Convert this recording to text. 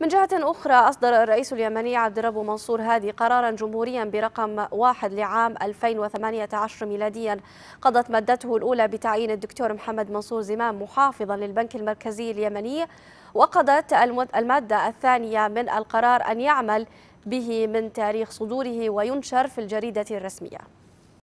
من جهة أخرى أصدر الرئيس اليمني عبد الرب منصور هادي قرارا جمهوريا برقم واحد لعام 2018 ميلاديا قضت مادته الأولى بتعيين الدكتور محمد منصور زمام محافظا للبنك المركزي اليمني وقضت المادة الثانية من القرار أن يعمل به من تاريخ صدوره وينشر في الجريدة الرسمية